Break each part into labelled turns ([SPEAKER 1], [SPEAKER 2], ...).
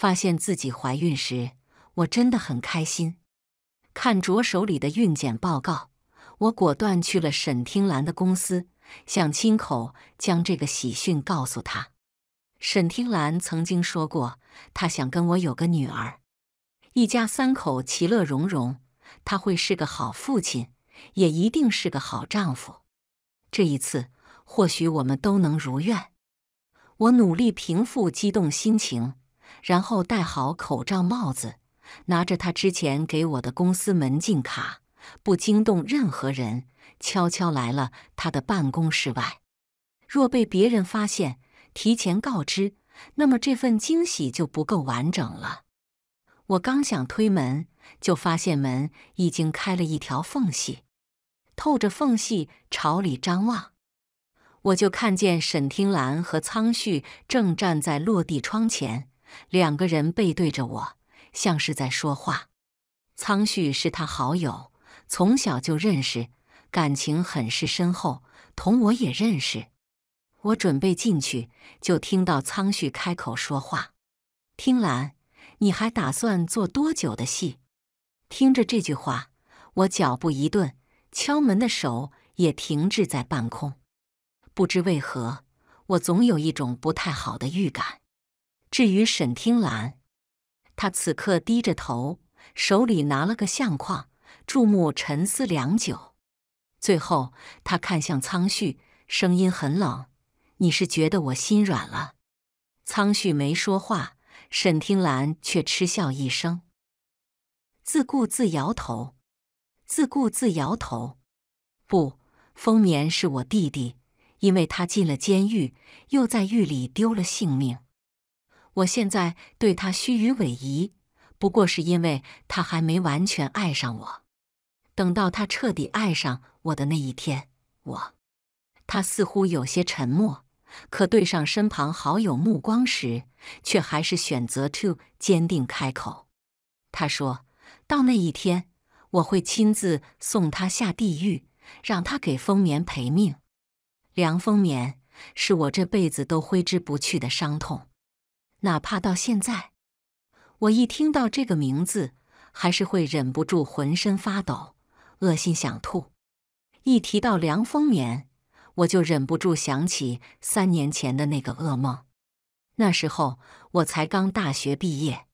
[SPEAKER 1] 发现自己怀孕时，我真的很开心。看着手里的孕检报告，我果断去了沈听兰的公司，想亲口将这个喜讯告诉她。沈听兰曾经说过，她想跟我有个女儿，一家三口其乐融融，他会是个好父亲，也一定是个好丈夫。这一次，或许我们都能如愿。我努力平复激动心情。然后戴好口罩、帽子，拿着他之前给我的公司门禁卡，不惊动任何人，悄悄来了他的办公室外。若被别人发现，提前告知，那么这份惊喜就不够完整了。我刚想推门，就发现门已经开了一条缝隙，透着缝隙朝里张望，我就看见沈听兰和苍旭正站在落地窗前。两个人背对着我，像是在说话。苍旭是他好友，从小就认识，感情很是深厚，同我也认识。我准备进去，就听到苍旭开口说话：“听澜，你还打算做多久的戏？”听着这句话，我脚步一顿，敲门的手也停滞在半空。不知为何，我总有一种不太好的预感。至于沈听澜，他此刻低着头，手里拿了个相框，注目沉思良久。最后，他看向苍旭，声音很冷：“你是觉得我心软了？”苍旭没说话，沈听澜却嗤笑一声，自顾自摇头，自顾自摇头。不，丰年是我弟弟，因为他进了监狱，又在狱里丢了性命。我现在对他虚与委蛇，不过是因为他还没完全爱上我。等到他彻底爱上我的那一天，我……他似乎有些沉默，可对上身旁好友目光时，却还是选择 to 坚定开口。他说：“到那一天，我会亲自送他下地狱，让他给风眠赔命。梁风眠是我这辈子都挥之不去的伤痛。”哪怕到现在，我一听到这个名字，还是会忍不住浑身发抖、恶心想吐。一提到梁丰年，我就忍不住想起三年前的那个噩梦。那时候我才刚大学毕业，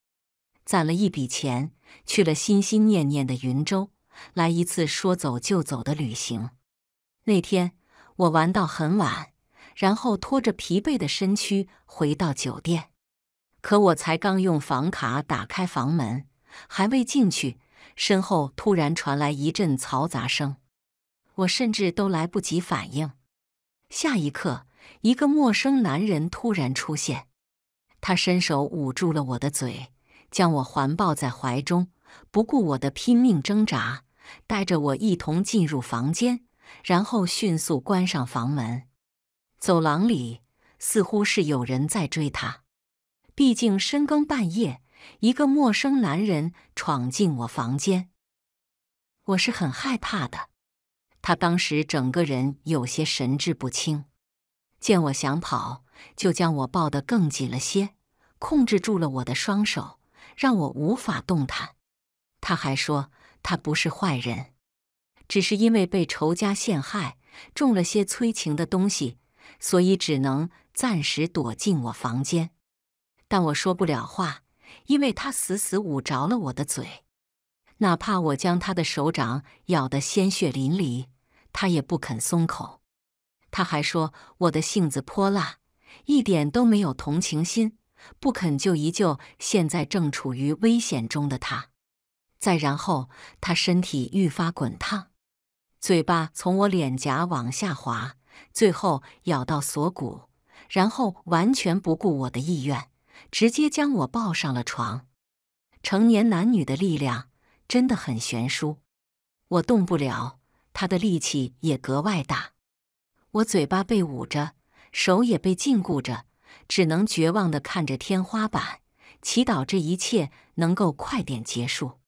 [SPEAKER 1] 攒了一笔钱，去了心心念念的云州，来一次说走就走的旅行。那天我玩到很晚，然后拖着疲惫的身躯回到酒店。可我才刚用房卡打开房门，还未进去，身后突然传来一阵嘈杂声，我甚至都来不及反应。下一刻，一个陌生男人突然出现，他伸手捂住了我的嘴，将我环抱在怀中，不顾我的拼命挣扎，带着我一同进入房间，然后迅速关上房门。走廊里似乎是有人在追他。毕竟深更半夜，一个陌生男人闯进我房间，我是很害怕的。他当时整个人有些神志不清，见我想跑，就将我抱得更紧了些，控制住了我的双手，让我无法动弹。他还说，他不是坏人，只是因为被仇家陷害，中了些催情的东西，所以只能暂时躲进我房间。但我说不了话，因为他死死捂着了我的嘴，哪怕我将他的手掌咬得鲜血淋漓，他也不肯松口。他还说我的性子泼辣，一点都没有同情心，不肯救一救现在正处于危险中的他。再然后，他身体愈发滚烫，嘴巴从我脸颊往下滑，最后咬到锁骨，然后完全不顾我的意愿。直接将我抱上了床，成年男女的力量真的很悬殊，我动不了，他的力气也格外大。我嘴巴被捂着，手也被禁锢着，只能绝望地看着天花板，祈祷这一切能够快点结束。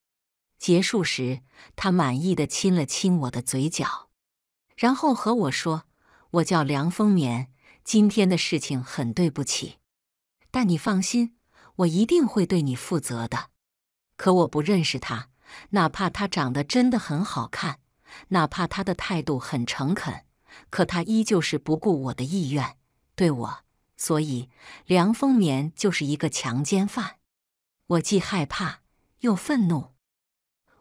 [SPEAKER 1] 结束时，他满意的亲了亲我的嘴角，然后和我说：“我叫梁丰年，今天的事情很对不起。”但你放心，我一定会对你负责的。可我不认识他，哪怕他长得真的很好看，哪怕他的态度很诚恳，可他依旧是不顾我的意愿对我。所以，梁丰年就是一个强奸犯。我既害怕又愤怒，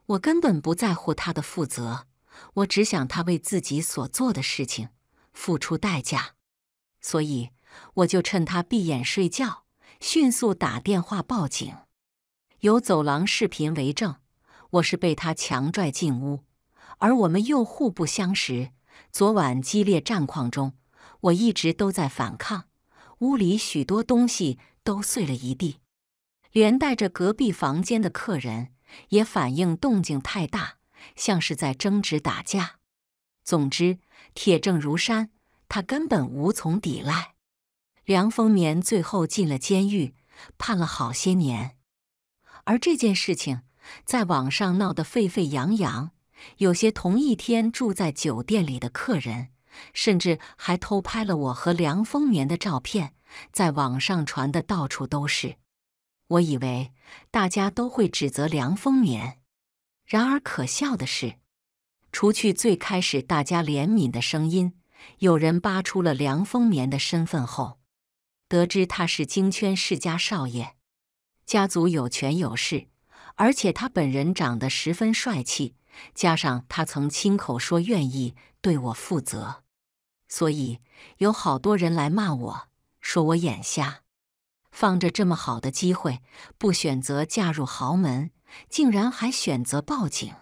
[SPEAKER 1] 我根本不在乎他的负责，我只想他为自己所做的事情付出代价。所以。我就趁他闭眼睡觉，迅速打电话报警，有走廊视频为证。我是被他强拽进屋，而我们又互不相识。昨晚激烈战况中，我一直都在反抗，屋里许多东西都碎了一地，连带着隔壁房间的客人也反应动静太大，像是在争执打架。总之，铁证如山，他根本无从抵赖。梁丰年最后进了监狱，判了好些年。而这件事情在网上闹得沸沸扬扬，有些同一天住在酒店里的客人，甚至还偷拍了我和梁丰年的照片，在网上传的到处都是。我以为大家都会指责梁丰年，然而可笑的是，除去最开始大家怜悯的声音，有人扒出了梁丰年的身份后。得知他是京圈世家少爷，家族有权有势，而且他本人长得十分帅气，加上他曾亲口说愿意对我负责，所以有好多人来骂我说我眼瞎，放着这么好的机会不选择嫁入豪门，竟然还选择报警。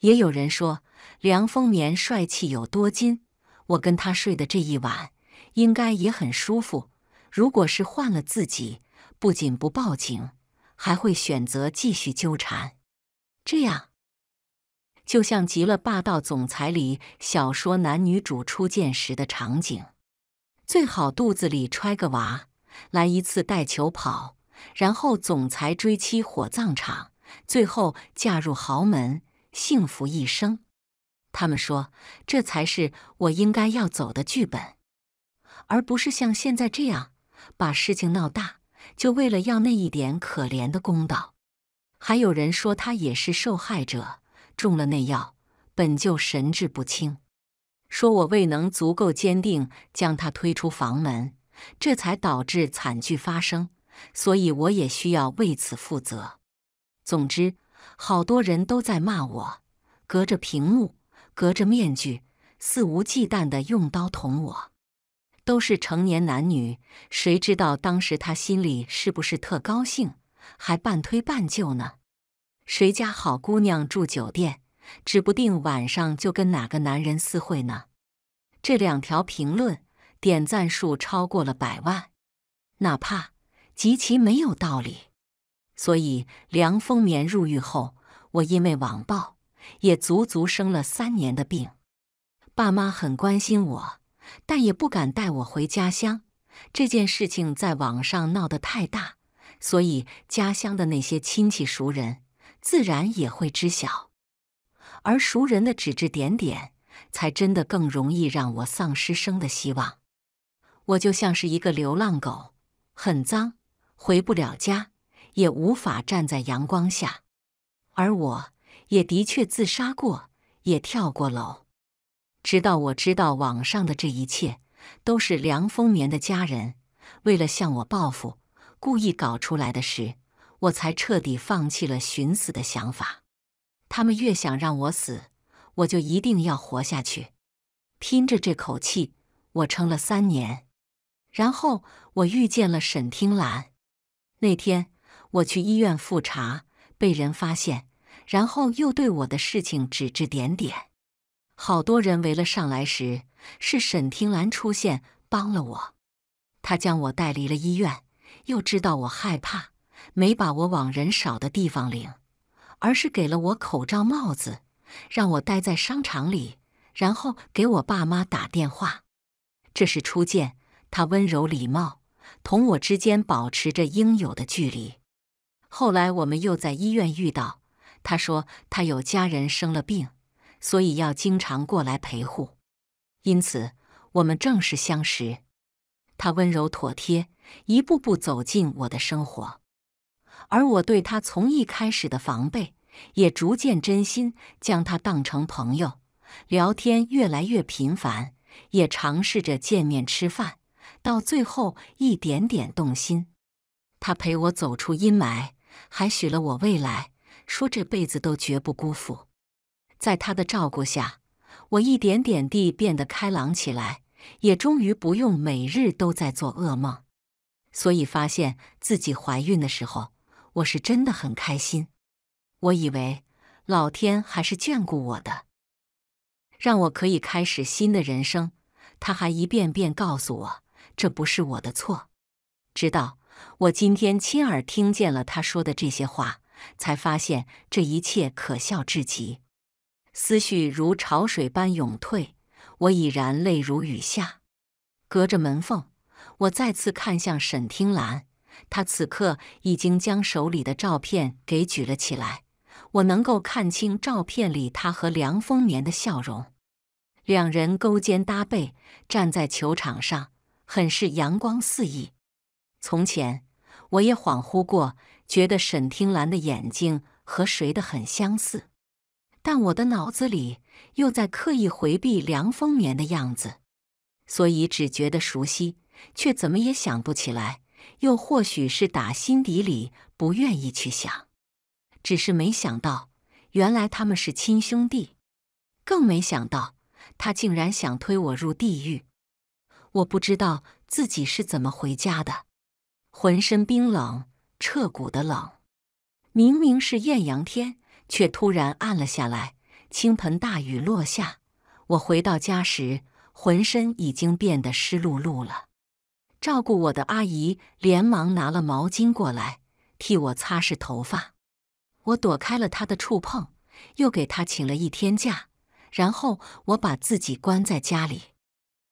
[SPEAKER 1] 也有人说梁风眠帅气有多金，我跟他睡的这一晚应该也很舒服。如果是换了自己，不仅不报警，还会选择继续纠缠，这样，就像极了《霸道总裁》里小说男女主初见时的场景。最好肚子里揣个娃，来一次带球跑，然后总裁追妻火葬场，最后嫁入豪门，幸福一生。他们说，这才是我应该要走的剧本，而不是像现在这样。把事情闹大，就为了要那一点可怜的公道。还有人说他也是受害者，中了那药，本就神志不清。说我未能足够坚定，将他推出房门，这才导致惨剧发生。所以我也需要为此负责。总之，好多人都在骂我，隔着屏幕，隔着面具，肆无忌惮地用刀捅我。都是成年男女，谁知道当时他心里是不是特高兴，还半推半就呢？谁家好姑娘住酒店，指不定晚上就跟哪个男人私会呢？这两条评论点赞数超过了百万，哪怕极其没有道理。所以梁丰棉入狱后，我因为网暴也足足生了三年的病，爸妈很关心我。但也不敢带我回家乡，这件事情在网上闹得太大，所以家乡的那些亲戚熟人自然也会知晓，而熟人的指指点点，才真的更容易让我丧失生的希望。我就像是一个流浪狗，很脏，回不了家，也无法站在阳光下。而我也的确自杀过，也跳过楼。直到我知道网上的这一切都是梁丰年的家人为了向我报复，故意搞出来的事，我才彻底放弃了寻死的想法。他们越想让我死，我就一定要活下去。拼着这口气，我撑了三年。然后我遇见了沈听澜。那天我去医院复查，被人发现，然后又对我的事情指指点点。好多人围了上来时，是沈听兰出现帮了我。他将我带离了医院，又知道我害怕，没把我往人少的地方领，而是给了我口罩、帽子，让我待在商场里，然后给我爸妈打电话。这是初见，他温柔礼貌，同我之间保持着应有的距离。后来我们又在医院遇到，他说他有家人生了病。所以要经常过来陪护，因此我们正式相识。他温柔妥帖，一步步走进我的生活，而我对他从一开始的防备，也逐渐真心将他当成朋友。聊天越来越频繁，也尝试着见面吃饭，到最后一点点动心。他陪我走出阴霾，还许了我未来，说这辈子都绝不辜负。在他的照顾下，我一点点地变得开朗起来，也终于不用每日都在做噩梦。所以发现自己怀孕的时候，我是真的很开心。我以为老天还是眷顾我的，让我可以开始新的人生。他还一遍遍告诉我这不是我的错，直到我今天亲耳听见了他说的这些话，才发现这一切可笑至极。思绪如潮水般涌退，我已然泪如雨下。隔着门缝，我再次看向沈听澜，他此刻已经将手里的照片给举了起来。我能够看清照片里他和梁丰年的笑容，两人勾肩搭背站在球场上，很是阳光肆意。从前，我也恍惚过，觉得沈听澜的眼睛和谁的很相似。但我的脑子里又在刻意回避梁丰眠的样子，所以只觉得熟悉，却怎么也想不起来。又或许是打心底里不愿意去想。只是没想到，原来他们是亲兄弟，更没想到他竟然想推我入地狱。我不知道自己是怎么回家的，浑身冰冷，彻骨的冷。明明是艳阳天。却突然暗了下来，倾盆大雨落下。我回到家时，浑身已经变得湿漉漉了。照顾我的阿姨连忙拿了毛巾过来，替我擦拭头发。我躲开了她的触碰，又给她请了一天假。然后我把自己关在家里。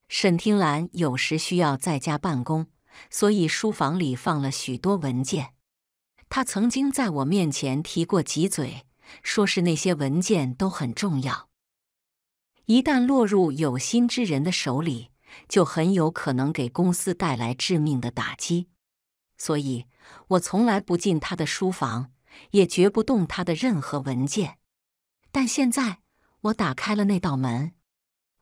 [SPEAKER 1] 沈听兰有时需要在家办公，所以书房里放了许多文件。他曾经在我面前提过几嘴。说是那些文件都很重要，一旦落入有心之人的手里，就很有可能给公司带来致命的打击。所以，我从来不进他的书房，也绝不动他的任何文件。但现在，我打开了那道门。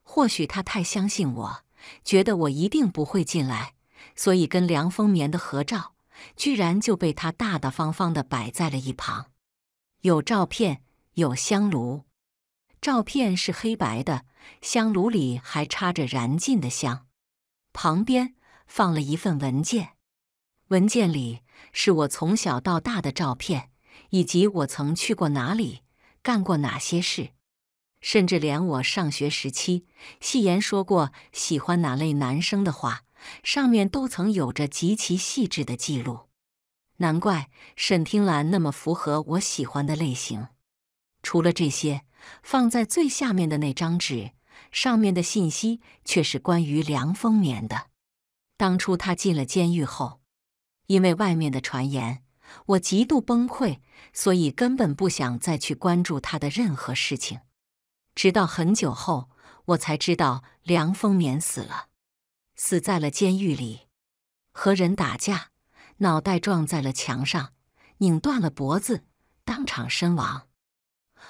[SPEAKER 1] 或许他太相信我，觉得我一定不会进来，所以跟梁丰眠的合照，居然就被他大大方方的摆在了一旁。有照片，有香炉。照片是黑白的，香炉里还插着燃尽的香。旁边放了一份文件，文件里是我从小到大的照片，以及我曾去过哪里、干过哪些事，甚至连我上学时期戏言说过喜欢哪类男生的话，上面都曾有着极其细致的记录。难怪沈听兰那么符合我喜欢的类型。除了这些，放在最下面的那张纸上面的信息却是关于梁丰年的。当初他进了监狱后，因为外面的传言，我极度崩溃，所以根本不想再去关注他的任何事情。直到很久后，我才知道梁丰年死了，死在了监狱里，和人打架。脑袋撞在了墙上，拧断了脖子，当场身亡。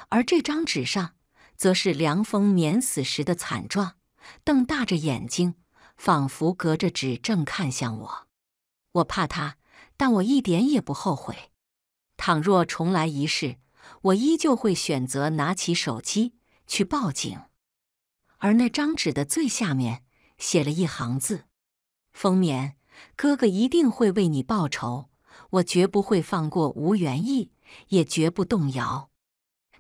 [SPEAKER 1] 而这张纸上，则是梁丰免死时的惨状，瞪大着眼睛，仿佛隔着纸正看向我。我怕他，但我一点也不后悔。倘若重来一世，我依旧会选择拿起手机去报警。而那张纸的最下面，写了一行字：“丰年。哥哥一定会为你报仇，我绝不会放过吴元义，也绝不动摇。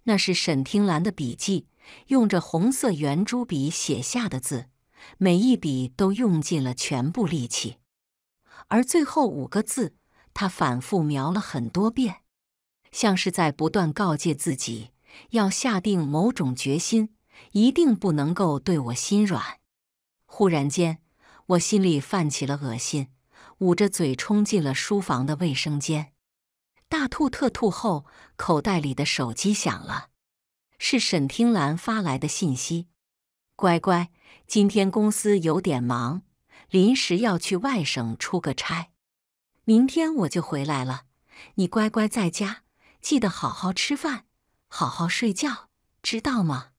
[SPEAKER 1] 那是沈听澜的笔记，用着红色圆珠笔写下的字，每一笔都用尽了全部力气。而最后五个字，他反复描了很多遍，像是在不断告诫自己要下定某种决心，一定不能够对我心软。忽然间。我心里泛起了恶心，捂着嘴冲进了书房的卫生间，大吐特吐后，口袋里的手机响了，是沈听兰发来的信息：“乖乖，今天公司有点忙，临时要去外省出个差，明天我就回来了，你乖乖在家，记得好好吃饭，好好睡觉，知道吗？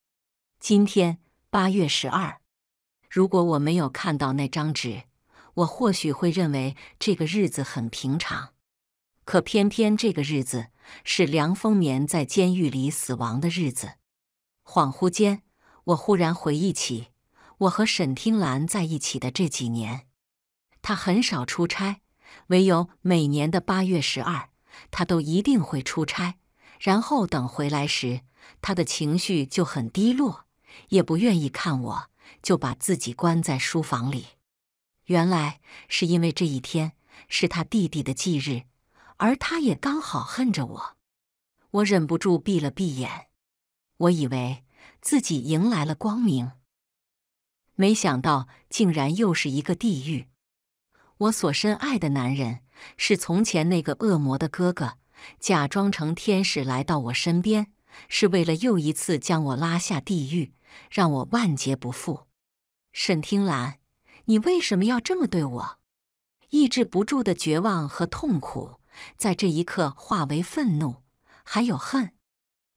[SPEAKER 1] 今天八月十二。”如果我没有看到那张纸，我或许会认为这个日子很平常。可偏偏这个日子是梁丰年在监狱里死亡的日子。恍惚间，我忽然回忆起我和沈听澜在一起的这几年。他很少出差，唯有每年的八月十二，他都一定会出差。然后等回来时，他的情绪就很低落，也不愿意看我。就把自己关在书房里。原来是因为这一天是他弟弟的忌日，而他也刚好恨着我。我忍不住闭了闭眼。我以为自己迎来了光明，没想到竟然又是一个地狱。我所深爱的男人，是从前那个恶魔的哥哥，假装成天使来到我身边，是为了又一次将我拉下地狱。让我万劫不复，沈听澜，你为什么要这么对我？抑制不住的绝望和痛苦，在这一刻化为愤怒，还有恨。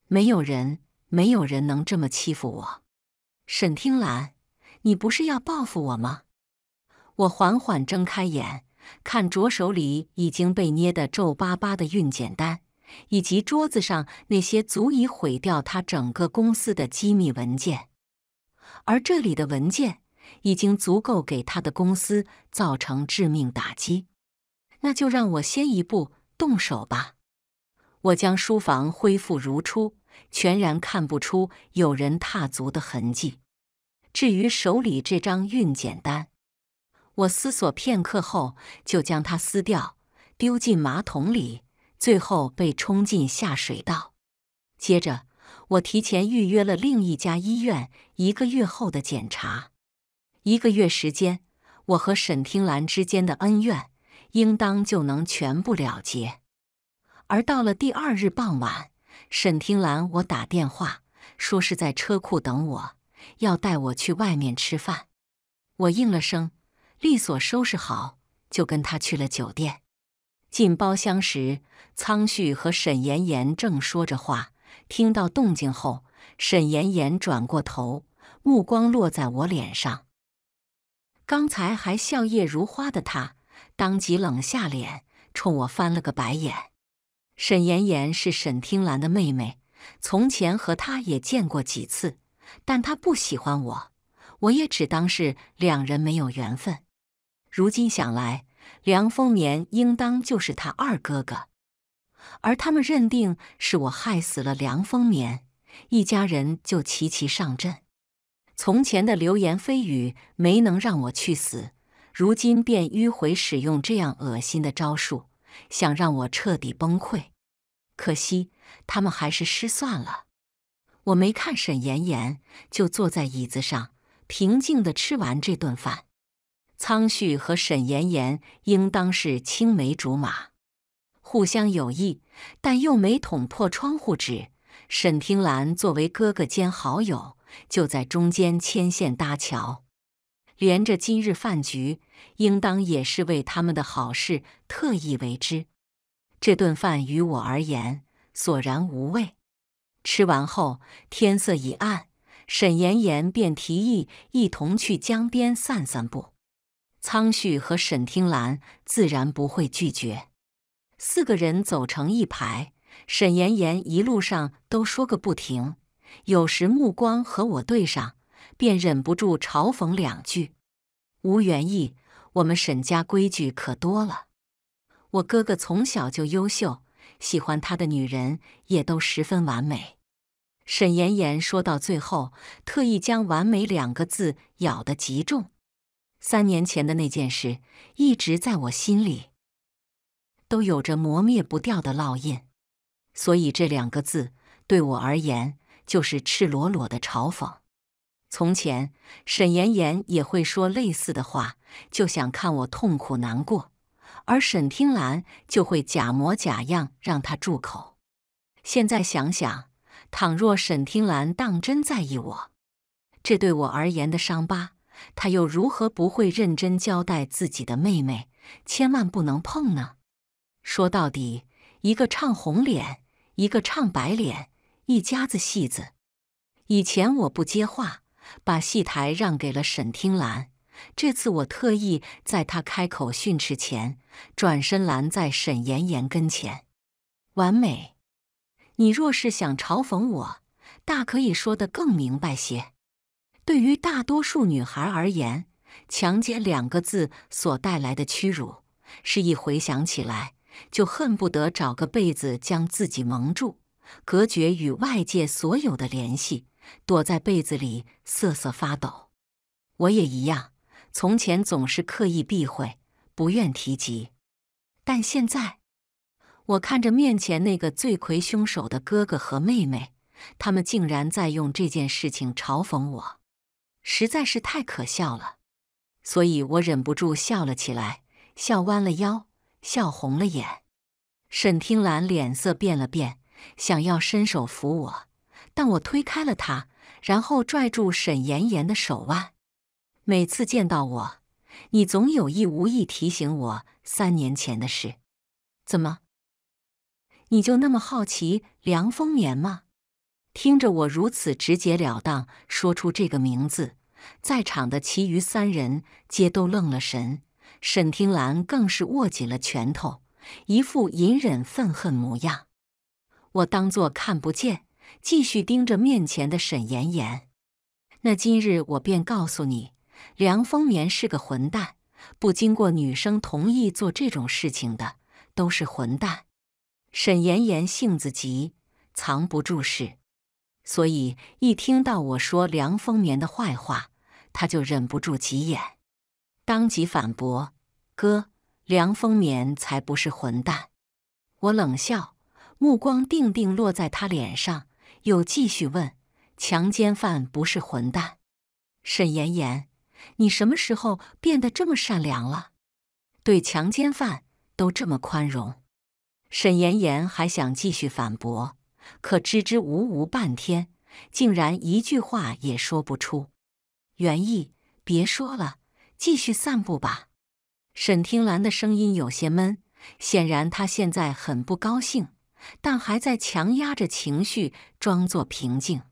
[SPEAKER 1] 没有人，没有人能这么欺负我。沈听澜，你不是要报复我吗？我缓缓睁开眼，看着手里已经被捏得皱巴巴的孕检单，以及桌子上那些足以毁掉他整个公司的机密文件。而这里的文件已经足够给他的公司造成致命打击，那就让我先一步动手吧。我将书房恢复如初，全然看不出有人踏足的痕迹。至于手里这张运检单，我思索片刻后就将它撕掉，丢进马桶里，最后被冲进下水道。接着。我提前预约了另一家医院一个月后的检查。一个月时间，我和沈听兰之间的恩怨，应当就能全部了结。而到了第二日傍晚，沈听兰我打电话说是在车库等我，要带我去外面吃饭。我应了声，利索收拾好，就跟他去了酒店。进包厢时，仓旭和沈妍妍正说着话。听到动静后，沈妍妍转过头，目光落在我脸上。刚才还笑靥如花的她，当即冷下脸，冲我翻了个白眼。沈妍妍是沈听澜的妹妹，从前和她也见过几次，但她不喜欢我，我也只当是两人没有缘分。如今想来，梁丰年应当就是他二哥哥。而他们认定是我害死了梁丰年，一家人就齐齐上阵。从前的流言蜚语没能让我去死，如今便迂回使用这样恶心的招数，想让我彻底崩溃。可惜他们还是失算了。我没看沈炎炎，就坐在椅子上，平静地吃完这顿饭。苍旭和沈炎炎应当是青梅竹马。互相有意，但又没捅破窗户纸。沈听澜作为哥哥兼好友，就在中间牵线搭桥。连着今日饭局，应当也是为他们的好事特意为之。这顿饭于我而言索然无味。吃完后，天色已暗，沈延延便提议一同去江边散散步。苍旭和沈听澜自然不会拒绝。四个人走成一排，沈妍妍一路上都说个不停，有时目光和我对上，便忍不住嘲讽两句。吴元义，我们沈家规矩可多了。我哥哥从小就优秀，喜欢他的女人也都十分完美。沈妍妍说到最后，特意将“完美”两个字咬得极重。三年前的那件事，一直在我心里。都有着磨灭不掉的烙印，所以这两个字对我而言就是赤裸裸的嘲讽。从前，沈妍妍也会说类似的话，就想看我痛苦难过；而沈听澜就会假模假样让他住口。现在想想，倘若沈听澜当真在意我，这对我而言的伤疤，他又如何不会认真交代自己的妹妹，千万不能碰呢？说到底，一个唱红脸，一个唱白脸，一家子戏子。以前我不接话，把戏台让给了沈听兰。这次我特意在他开口训斥前，转身拦在沈妍妍跟前。完美。你若是想嘲讽我，大可以说的更明白些。对于大多数女孩而言，“强奸”两个字所带来的屈辱，是一回想起来。就恨不得找个被子将自己蒙住，隔绝与外界所有的联系，躲在被子里瑟瑟发抖。我也一样，从前总是刻意避讳，不愿提及。但现在，我看着面前那个罪魁凶手的哥哥和妹妹，他们竟然在用这件事情嘲讽我，实在是太可笑了。所以我忍不住笑了起来，笑弯了腰。笑红了眼，沈听澜脸色变了变，想要伸手扶我，但我推开了他，然后拽住沈妍妍的手腕。每次见到我，你总有意无意提醒我三年前的事。怎么，你就那么好奇梁丰年吗？听着我如此直截了当说出这个名字，在场的其余三人皆都愣了神。沈听兰更是握紧了拳头，一副隐忍愤恨模样。我当作看不见，继续盯着面前的沈妍妍。那今日我便告诉你，梁丰年是个混蛋，不经过女生同意做这种事情的都是混蛋。沈妍妍性子急，藏不住事，所以一听到我说梁丰年的坏话，她就忍不住急眼。当即反驳：“哥，梁丰年才不是混蛋。”我冷笑，目光定定落在他脸上，又继续问：“强奸犯不是混蛋？”沈妍妍，你什么时候变得这么善良了？对强奸犯都这么宽容？沈妍妍还想继续反驳，可支支吾吾半天，竟然一句话也说不出。袁毅，别说了。继续散步吧。沈听兰的声音有些闷，显然她现在很不高兴，但还在强压着情绪，装作平静。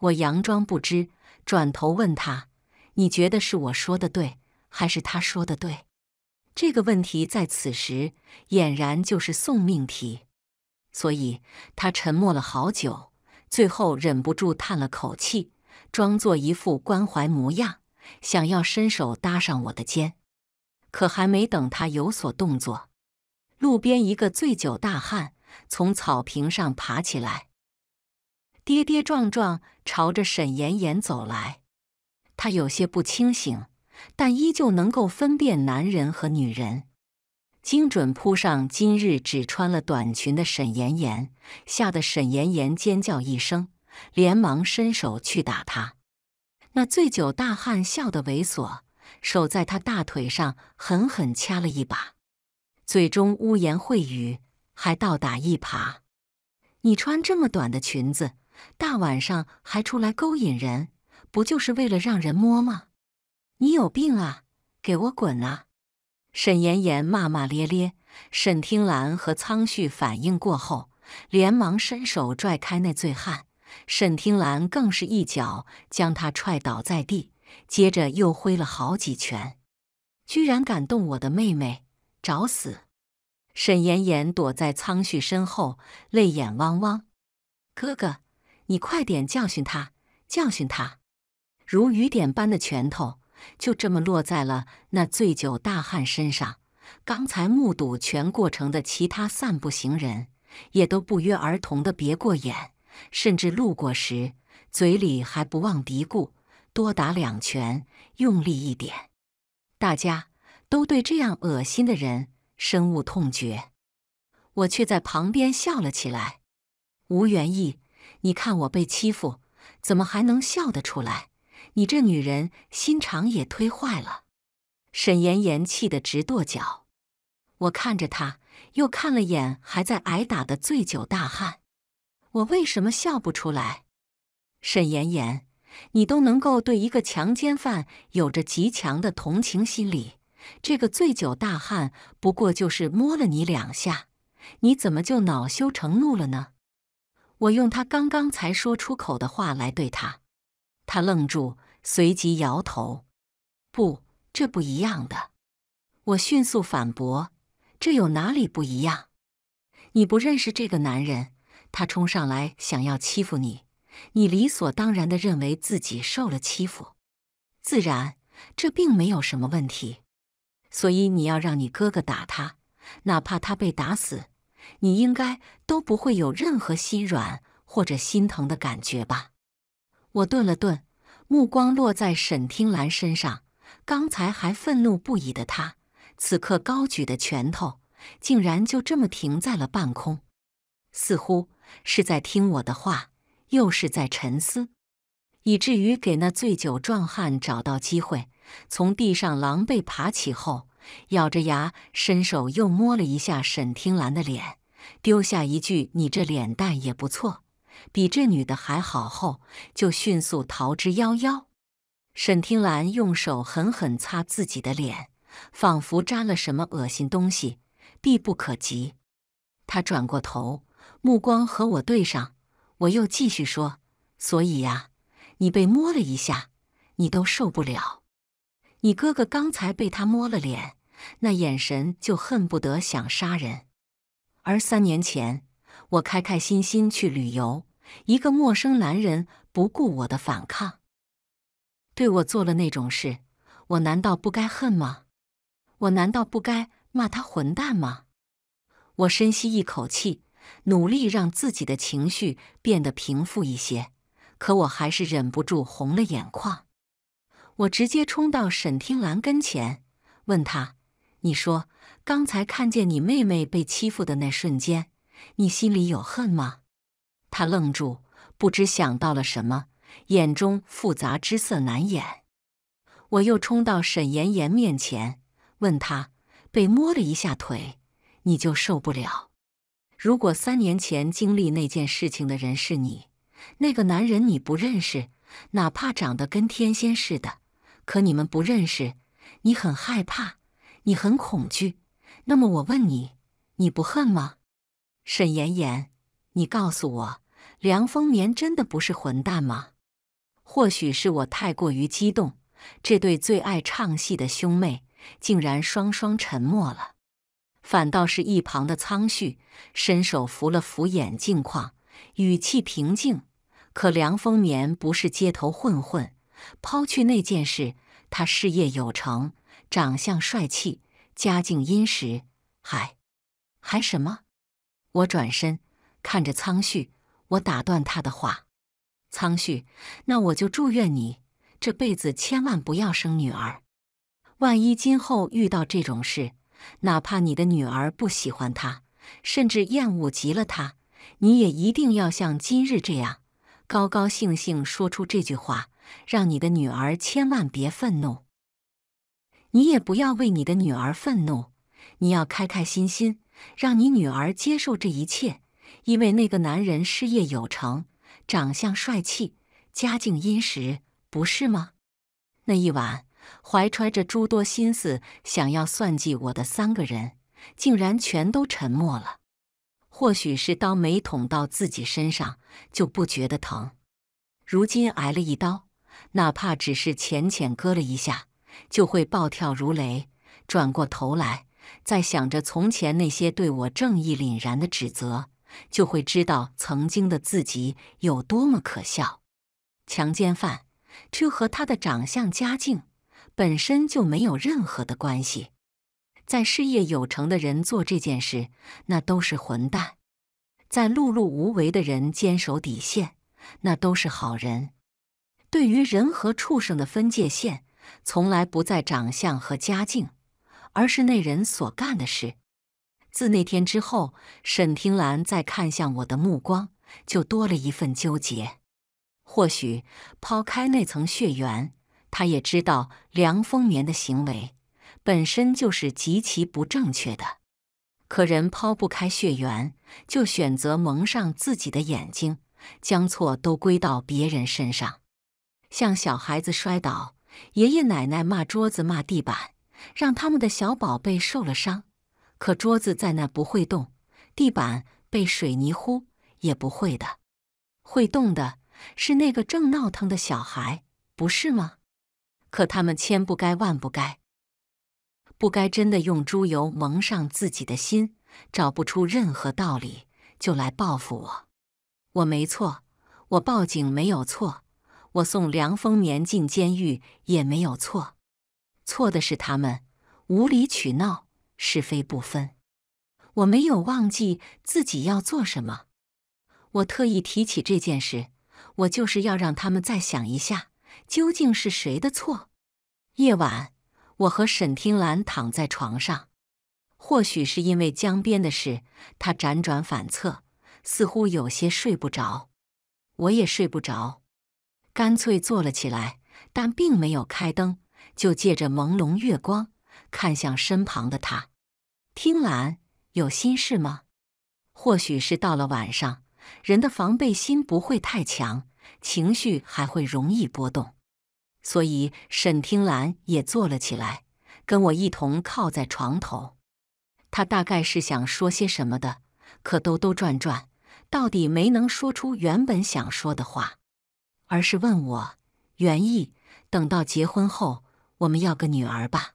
[SPEAKER 1] 我佯装不知，转头问他：“你觉得是我说的对，还是他说的对？”这个问题在此时俨然就是送命题，所以他沉默了好久，最后忍不住叹了口气，装作一副关怀模样。想要伸手搭上我的肩，可还没等他有所动作，路边一个醉酒大汉从草坪上爬起来，跌跌撞撞朝着沈妍妍走来。他有些不清醒，但依旧能够分辨男人和女人，精准扑上今日只穿了短裙的沈妍妍，吓得沈妍妍尖叫一声，连忙伸手去打他。那醉酒大汉笑得猥琐，手在他大腿上狠狠掐了一把，嘴中污言秽语，还倒打一耙：“你穿这么短的裙子，大晚上还出来勾引人，不就是为了让人摸吗？你有病啊！给我滚啊！”沈妍妍骂骂咧咧，沈听澜和苍旭反应过后，连忙伸手拽开那醉汉。沈听澜更是一脚将他踹倒在地，接着又挥了好几拳，居然敢动我的妹妹，找死！沈妍妍躲在苍旭身后，泪眼汪汪：“哥哥，你快点教训他，教训他！”如雨点般的拳头就这么落在了那醉酒大汉身上。刚才目睹全过程的其他散步行人也都不约而同的别过眼。甚至路过时，嘴里还不忘嘀咕：“多打两拳，用力一点。”大家都对这样恶心的人深恶痛绝，我却在旁边笑了起来。吴元艺，你看我被欺负，怎么还能笑得出来？你这女人心肠也忒坏了！沈妍妍气得直跺脚。我看着他，又看了眼还在挨打的醉酒大汉。我为什么笑不出来？沈妍妍，你都能够对一个强奸犯有着极强的同情心理，这个醉酒大汉不过就是摸了你两下，你怎么就恼羞成怒了呢？我用他刚刚才说出口的话来对他，他愣住，随即摇头：“不，这不一样的。”我迅速反驳：“这有哪里不一样？你不认识这个男人。”他冲上来想要欺负你，你理所当然地认为自己受了欺负，自然这并没有什么问题。所以你要让你哥哥打他，哪怕他被打死，你应该都不会有任何心软或者心疼的感觉吧？我顿了顿，目光落在沈听澜身上。刚才还愤怒不已的他，此刻高举的拳头竟然就这么停在了半空，似乎……是在听我的话，又是在沉思，以至于给那醉酒壮汉找到机会，从地上狼狈爬起后，咬着牙伸手又摸了一下沈听澜的脸，丢下一句“你这脸蛋也不错，比这女的还好”，后就迅速逃之夭夭。沈听澜用手狠狠擦自己的脸，仿佛沾了什么恶心东西，避不可及。他转过头。目光和我对上，我又继续说：“所以呀，你被摸了一下，你都受不了。你哥哥刚才被他摸了脸，那眼神就恨不得想杀人。而三年前，我开开心心去旅游，一个陌生男人不顾我的反抗，对我做了那种事，我难道不该恨吗？我难道不该骂他混蛋吗？”我深吸一口气。努力让自己的情绪变得平复一些，可我还是忍不住红了眼眶。我直接冲到沈听兰跟前，问他：“你说刚才看见你妹妹被欺负的那瞬间，你心里有恨吗？”他愣住，不知想到了什么，眼中复杂之色难掩。我又冲到沈妍妍面前，问他：“被摸了一下腿，你就受不了？”如果三年前经历那件事情的人是你，那个男人你不认识，哪怕长得跟天仙似的，可你们不认识，你很害怕，你很恐惧。那么我问你，你不恨吗？沈妍妍，你告诉我，梁丰年真的不是混蛋吗？或许是我太过于激动，这对最爱唱戏的兄妹竟然双双沉默了。反倒是一旁的苍旭伸手扶了扶眼镜框，语气平静。可梁丰年不是街头混混，抛去那件事，他事业有成，长相帅气，家境殷实，还还什么？我转身看着苍旭，我打断他的话：“苍旭，那我就祝愿你这辈子千万不要生女儿，万一今后遇到这种事。”哪怕你的女儿不喜欢他，甚至厌恶极了他，你也一定要像今日这样，高高兴兴说出这句话，让你的女儿千万别愤怒。你也不要为你的女儿愤怒，你要开开心心，让你女儿接受这一切。因为那个男人事业有成，长相帅气，家境殷实，不是吗？那一晚。怀揣着诸多心思想要算计我的三个人，竟然全都沉默了。或许是刀没捅到自己身上就不觉得疼，如今挨了一刀，哪怕只是浅浅割了一下，就会暴跳如雷。转过头来，在想着从前那些对我正义凛然的指责，就会知道曾经的自己有多么可笑。强奸犯，这和他的长相、家境。本身就没有任何的关系，在事业有成的人做这件事，那都是混蛋；在碌碌无为的人坚守底线，那都是好人。对于人和畜生的分界线，从来不在长相和家境，而是那人所干的事。自那天之后，沈听兰再看向我的目光，就多了一份纠结。或许，抛开那层血缘。他也知道梁丰年的行为本身就是极其不正确的，可人抛不开血缘，就选择蒙上自己的眼睛，将错都归到别人身上。像小孩子摔倒，爷爷奶奶骂桌子骂地板，让他们的小宝贝受了伤。可桌子在那不会动，地板被水泥糊也不会的，会动的是那个正闹腾的小孩，不是吗？可他们千不该万不该，不该真的用猪油蒙上自己的心，找不出任何道理就来报复我。我没错，我报警没有错，我送梁丰年进监狱也没有错。错的是他们无理取闹，是非不分。我没有忘记自己要做什么。我特意提起这件事，我就是要让他们再想一下。究竟是谁的错？夜晚，我和沈听兰躺在床上，或许是因为江边的事，他辗转反侧，似乎有些睡不着。我也睡不着，干脆坐了起来，但并没有开灯，就借着朦胧月光看向身旁的他。听兰，有心事吗？或许是到了晚上，人的防备心不会太强，情绪还会容易波动。所以沈听兰也坐了起来，跟我一同靠在床头。他大概是想说些什么的，可兜兜转转，到底没能说出原本想说的话，而是问我：“袁毅，等到结婚后，我们要个女儿吧？”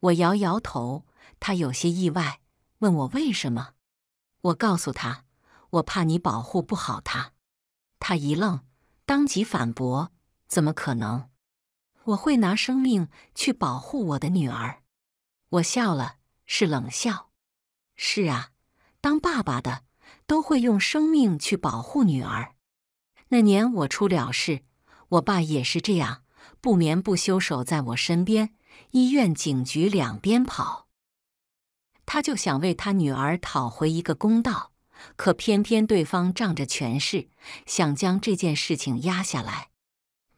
[SPEAKER 1] 我摇摇头，他有些意外，问我为什么。我告诉他：“我怕你保护不好她。”他一愣，当即反驳：“怎么可能？”我会拿生命去保护我的女儿。我笑了，是冷笑。是啊，当爸爸的都会用生命去保护女儿。那年我出了事，我爸也是这样，不眠不休守在我身边，医院、警局两边跑。他就想为他女儿讨回一个公道，可偏偏对方仗着权势，想将这件事情压下来。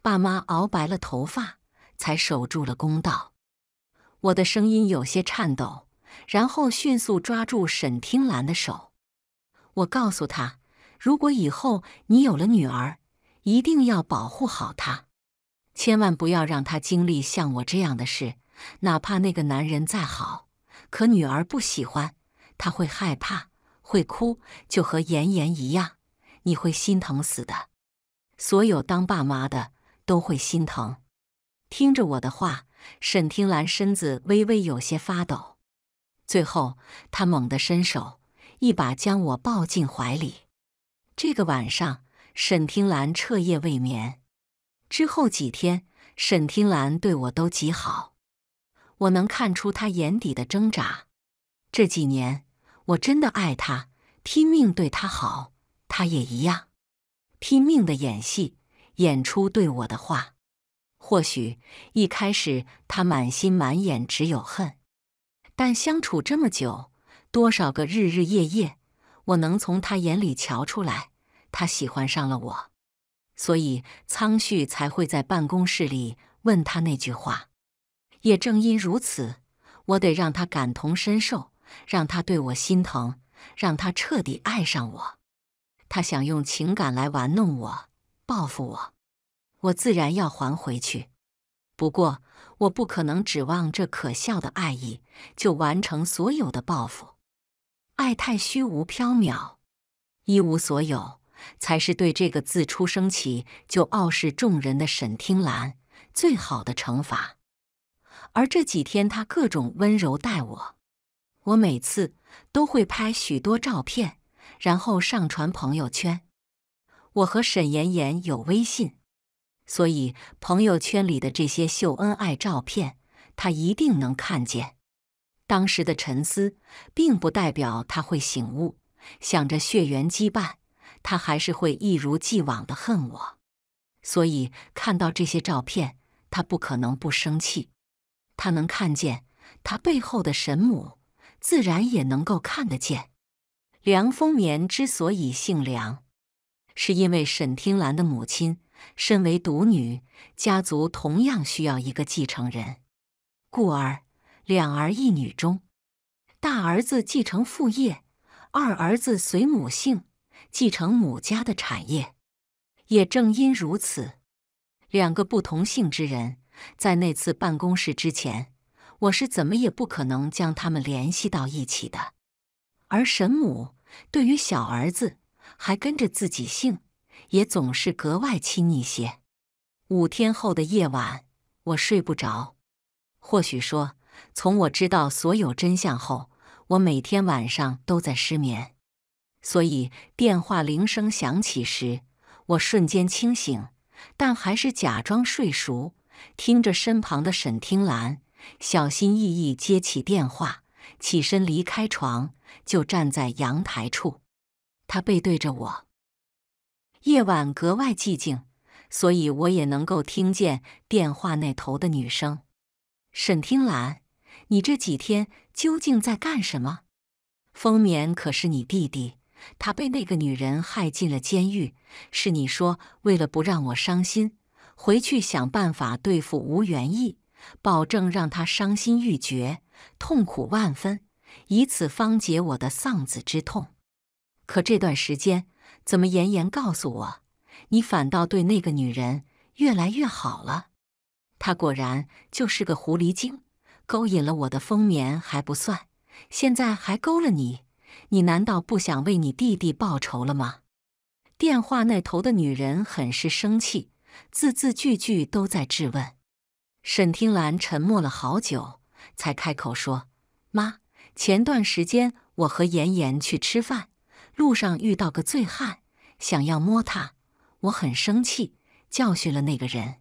[SPEAKER 1] 爸妈熬白了头发。才守住了公道。我的声音有些颤抖，然后迅速抓住沈听兰的手。我告诉她：“如果以后你有了女儿，一定要保护好她，千万不要让她经历像我这样的事。哪怕那个男人再好，可女儿不喜欢，她会害怕，会哭，就和妍妍一样，你会心疼死的。所有当爸妈的都会心疼。”听着我的话，沈听兰身子微微有些发抖。最后，她猛地伸手，一把将我抱进怀里。这个晚上，沈听兰彻夜未眠。之后几天，沈听兰对我都极好。我能看出她眼底的挣扎。这几年，我真的爱她，拼命对她好，她也一样，拼命的演戏，演出对我的话。或许一开始他满心满眼只有恨，但相处这么久，多少个日日夜夜，我能从他眼里瞧出来，他喜欢上了我，所以苍旭才会在办公室里问他那句话。也正因如此，我得让他感同身受，让他对我心疼，让他彻底爱上我。他想用情感来玩弄我，报复我。我自然要还回去，不过我不可能指望这可笑的爱意就完成所有的报复。爱太虚无缥缈，一无所有才是对这个自出生起就傲视众人的沈听兰最好的惩罚。而这几天，他各种温柔待我，我每次都会拍许多照片，然后上传朋友圈。我和沈妍妍有微信。所以，朋友圈里的这些秀恩爱照片，他一定能看见。当时的沉思，并不代表他会醒悟。想着血缘羁绊，他还是会一如既往的恨我。所以，看到这些照片，他不可能不生气。他能看见，他背后的神母，自然也能够看得见。梁丰年之所以姓梁，是因为沈听澜的母亲。身为独女，家族同样需要一个继承人，故而两儿一女中，大儿子继承父业，二儿子随母姓，继承母家的产业。也正因如此，两个不同姓之人，在那次办公室之前，我是怎么也不可能将他们联系到一起的。而沈母对于小儿子还跟着自己姓。也总是格外亲昵些。五天后的夜晚，我睡不着。或许说，从我知道所有真相后，我每天晚上都在失眠。所以电话铃声响起时，我瞬间清醒，但还是假装睡熟，听着身旁的沈听兰，小心翼翼接起电话，起身离开床，就站在阳台处。他背对着我。夜晚格外寂静，所以我也能够听见电话那头的女声：“沈听兰，你这几天究竟在干什么？”丰年可是你弟弟，他被那个女人害进了监狱，是你说为了不让我伤心，回去想办法对付吴元义，保证让他伤心欲绝、痛苦万分，以此方解我的丧子之痛。可这段时间……怎么，妍妍告诉我，你反倒对那个女人越来越好了？她果然就是个狐狸精，勾引了我的丰年还不算，现在还勾了你。你难道不想为你弟弟报仇了吗？电话那头的女人很是生气，字字句句都在质问。沈听澜沉默了好久，才开口说：“妈，前段时间我和妍妍去吃饭。”路上遇到个醉汉，想要摸他，我很生气，教训了那个人。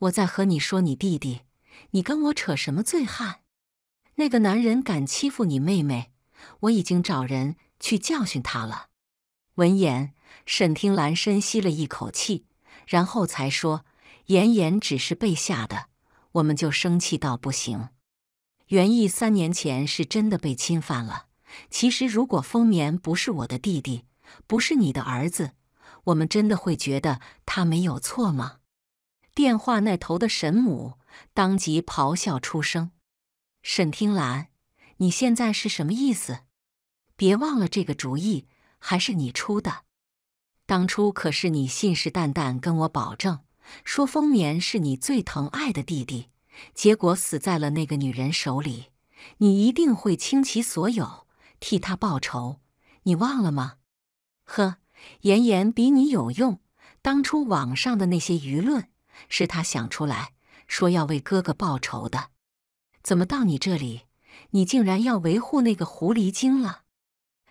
[SPEAKER 1] 我在和你说你弟弟，你跟我扯什么醉汉？那个男人敢欺负你妹妹，我已经找人去教训他了。闻言，沈听兰深吸了一口气，然后才说：“妍妍只是被吓的，我们就生气到不行。原意三年前是真的被侵犯了。”其实，如果丰年不是我的弟弟，不是你的儿子，我们真的会觉得他没有错吗？电话那头的沈母当即咆哮出声：“沈听澜，你现在是什么意思？别忘了这个主意还是你出的，当初可是你信誓旦旦跟我保证，说丰年是你最疼爱的弟弟，结果死在了那个女人手里，你一定会倾其所有。”替他报仇，你忘了吗？呵，妍妍比你有用。当初网上的那些舆论，是他想出来说要为哥哥报仇的。怎么到你这里，你竟然要维护那个狐狸精了？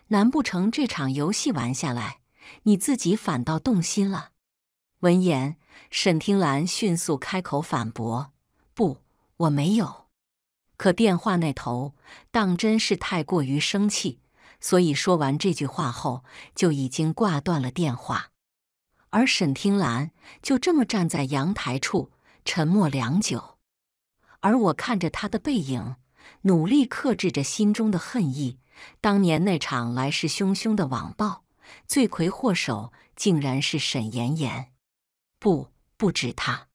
[SPEAKER 1] 难不成这场游戏玩下来，你自己反倒动心了？闻言，沈听澜迅速开口反驳：“不，我没有。”可电话那头当真是太过于生气，所以说完这句话后就已经挂断了电话。而沈听兰就这么站在阳台处，沉默良久。而我看着他的背影，努力克制着心中的恨意。当年那场来势汹汹的网暴，罪魁祸首竟然是沈妍妍，不，不止他，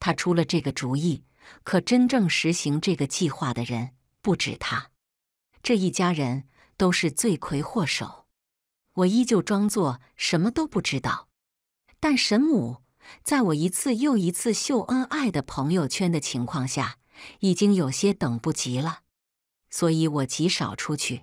[SPEAKER 1] 他出了这个主意。可真正实行这个计划的人不止他，这一家人都是罪魁祸首。我依旧装作什么都不知道，但沈母在我一次又一次秀恩爱的朋友圈的情况下，已经有些等不及了，所以我极少出去，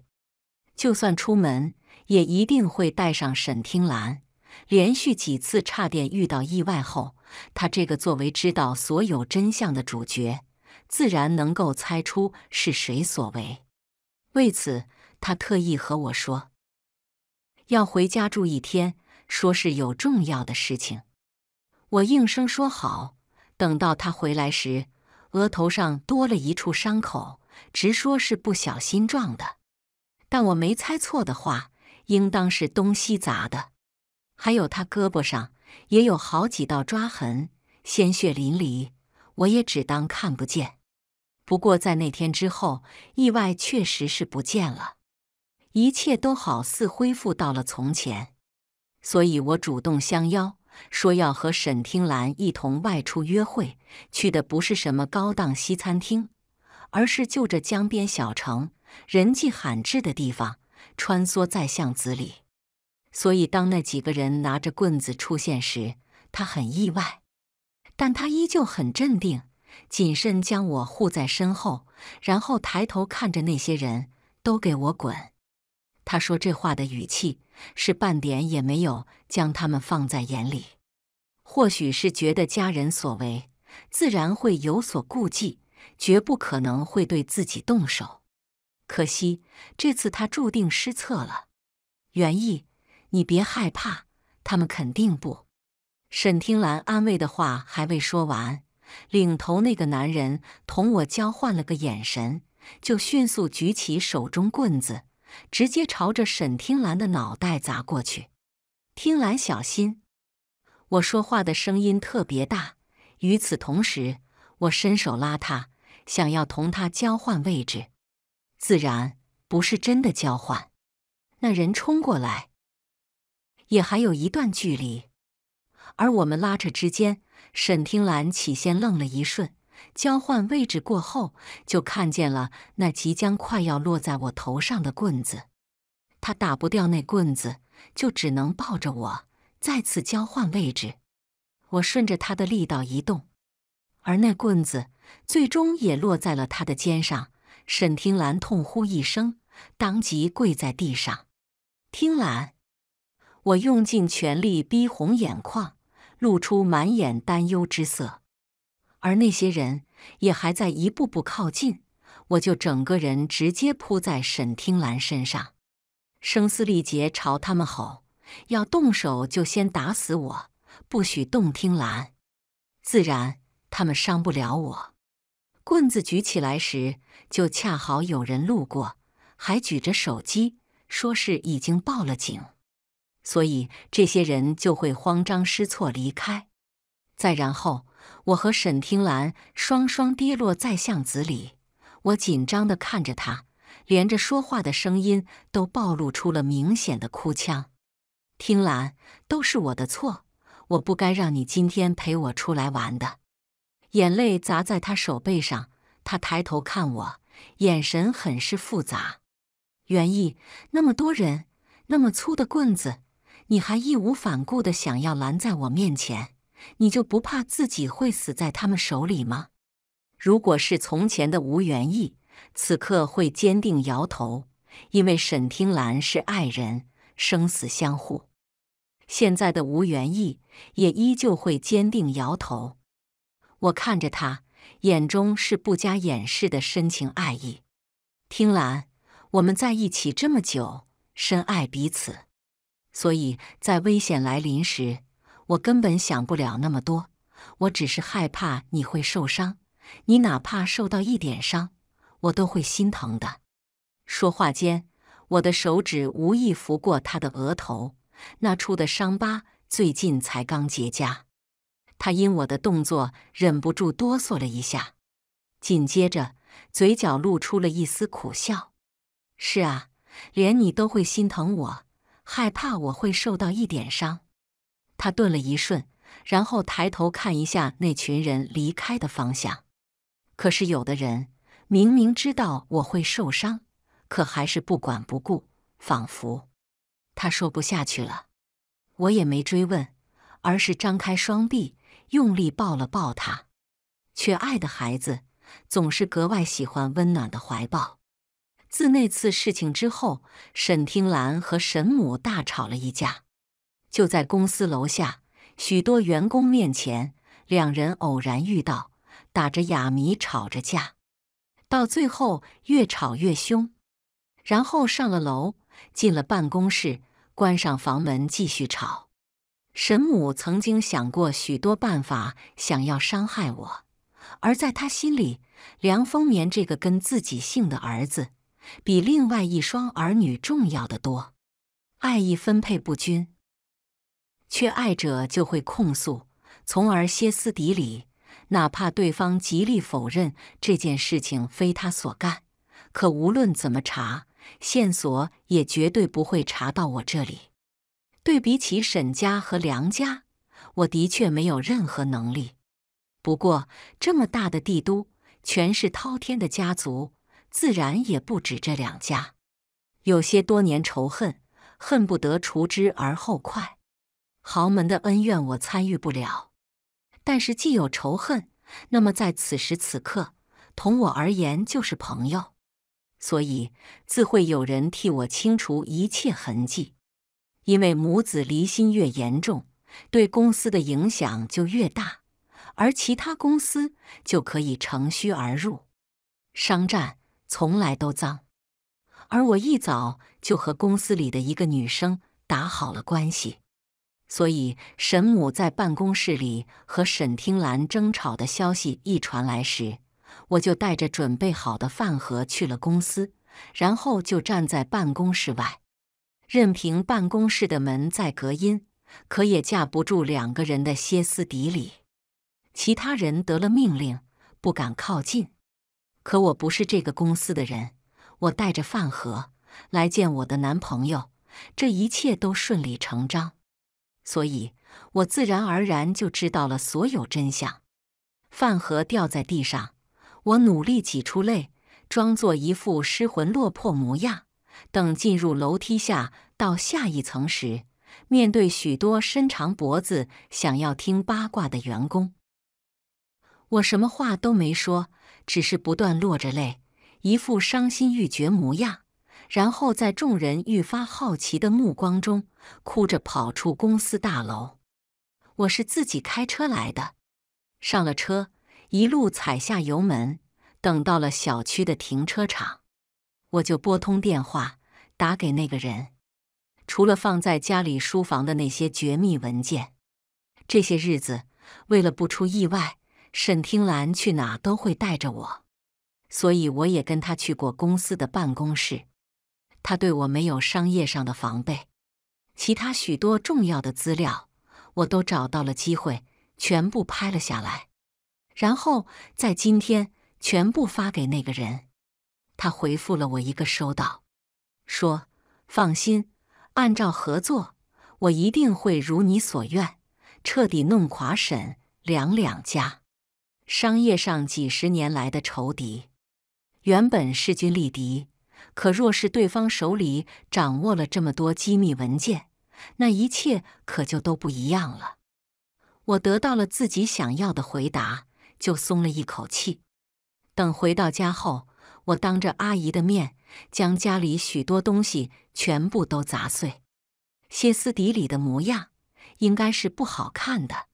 [SPEAKER 1] 就算出门，也一定会带上沈听兰。连续几次差点遇到意外后。他这个作为知道所有真相的主角，自然能够猜出是谁所为。为此，他特意和我说要回家住一天，说是有重要的事情。我应声说好。等到他回来时，额头上多了一处伤口，直说是不小心撞的。但我没猜错的话，应当是东西砸的。还有他胳膊上。也有好几道抓痕，鲜血淋漓。我也只当看不见。不过在那天之后，意外确实是不见了，一切都好似恢复到了从前。所以我主动相邀，说要和沈听澜一同外出约会。去的不是什么高档西餐厅，而是就着江边小城人迹罕至的地方，穿梭在巷子里。所以，当那几个人拿着棍子出现时，他很意外，但他依旧很镇定，谨慎将我护在身后，然后抬头看着那些人：“都给我滚！”他说这话的语气是半点也没有将他们放在眼里，或许是觉得家人所为，自然会有所顾忌，绝不可能会对自己动手。可惜，这次他注定失策了，原意你别害怕，他们肯定不。沈听澜安慰的话还未说完，领头那个男人同我交换了个眼神，就迅速举起手中棍子，直接朝着沈听澜的脑袋砸过去。听澜，小心！我说话的声音特别大，与此同时，我伸手拉他，想要同他交换位置，自然不是真的交换。那人冲过来。也还有一段距离，而我们拉扯之间，沈听兰起先愣了一瞬，交换位置过后，就看见了那即将快要落在我头上的棍子。他打不掉那棍子，就只能抱着我再次交换位置。我顺着他的力道移动，而那棍子最终也落在了他的肩上。沈听兰痛呼一声，当即跪在地上。听兰。我用尽全力逼红眼眶，露出满眼担忧之色，而那些人也还在一步步靠近。我就整个人直接扑在沈听兰身上，声嘶力竭朝他们吼：“要动手就先打死我，不许动听兰！”自然他们伤不了我。棍子举起来时，就恰好有人路过，还举着手机，说是已经报了警。所以这些人就会慌张失措离开，再然后，我和沈听兰双双跌落在巷子里。我紧张地看着他，连着说话的声音都暴露出了明显的哭腔。听澜，都是我的错，我不该让你今天陪我出来玩的。眼泪砸在他手背上，他抬头看我，眼神很是复杂。原意那么多人，那么粗的棍子。你还义无反顾的想要拦在我面前，你就不怕自己会死在他们手里吗？如果是从前的吴元义，此刻会坚定摇头，因为沈听澜是爱人生死相护。现在的吴元义也依旧会坚定摇头。我看着他，眼中是不加掩饰的深情爱意。听澜，我们在一起这么久，深爱彼此。所以在危险来临时，我根本想不了那么多。我只是害怕你会受伤，你哪怕受到一点伤，我都会心疼的。说话间，我的手指无意拂过他的额头，那处的伤疤最近才刚结痂。他因我的动作忍不住哆嗦了一下，紧接着嘴角露出了一丝苦笑。是啊，连你都会心疼我。害怕我会受到一点伤，他顿了一瞬，然后抬头看一下那群人离开的方向。可是有的人明明知道我会受伤，可还是不管不顾，仿佛他说不下去了。我也没追问，而是张开双臂，用力抱了抱他。缺爱的孩子总是格外喜欢温暖的怀抱。自那次事情之后，沈听兰和沈母大吵了一架，就在公司楼下许多员工面前，两人偶然遇到，打着哑谜吵着架，到最后越吵越凶，然后上了楼，进了办公室，关上房门继续吵。沈母曾经想过许多办法，想要伤害我，而在他心里，梁风眠这个跟自己姓的儿子。比另外一双儿女重要的多，爱意分配不均，缺爱者就会控诉，从而歇斯底里。哪怕对方极力否认这件事情非他所干，可无论怎么查，线索也绝对不会查到我这里。对比起沈家和梁家，我的确没有任何能力。不过，这么大的帝都，全是滔天的家族。自然也不止这两家，有些多年仇恨，恨不得除之而后快。豪门的恩怨我参与不了，但是既有仇恨，那么在此时此刻，同我而言就是朋友，所以自会有人替我清除一切痕迹。因为母子离心越严重，对公司的影响就越大，而其他公司就可以乘虚而入，商战。从来都脏，而我一早就和公司里的一个女生打好了关系，所以沈母在办公室里和沈听澜争吵的消息一传来时，我就带着准备好的饭盒去了公司，然后就站在办公室外，任凭办公室的门在隔音，可也架不住两个人的歇斯底里。其他人得了命令，不敢靠近。可我不是这个公司的人，我带着饭盒来见我的男朋友，这一切都顺理成章，所以我自然而然就知道了所有真相。饭盒掉在地上，我努力挤出泪，装作一副失魂落魄模样。等进入楼梯下到下一层时，面对许多伸长脖子想要听八卦的员工，我什么话都没说。只是不断落着泪，一副伤心欲绝模样，然后在众人愈发好奇的目光中，哭着跑出公司大楼。我是自己开车来的，上了车，一路踩下油门，等到了小区的停车场，我就拨通电话打给那个人。除了放在家里书房的那些绝密文件，这些日子为了不出意外。沈听兰去哪都会带着我，所以我也跟他去过公司的办公室。他对我没有商业上的防备，其他许多重要的资料，我都找到了机会全部拍了下来，然后在今天全部发给那个人。他回复了我一个“收到”，说：“放心，按照合作，我一定会如你所愿，彻底弄垮沈两两家。”商业上几十年来的仇敌，原本势均力敌，可若是对方手里掌握了这么多机密文件，那一切可就都不一样了。我得到了自己想要的回答，就松了一口气。等回到家后，我当着阿姨的面将家里许多东西全部都砸碎，歇斯底里的模样应该是不好看的。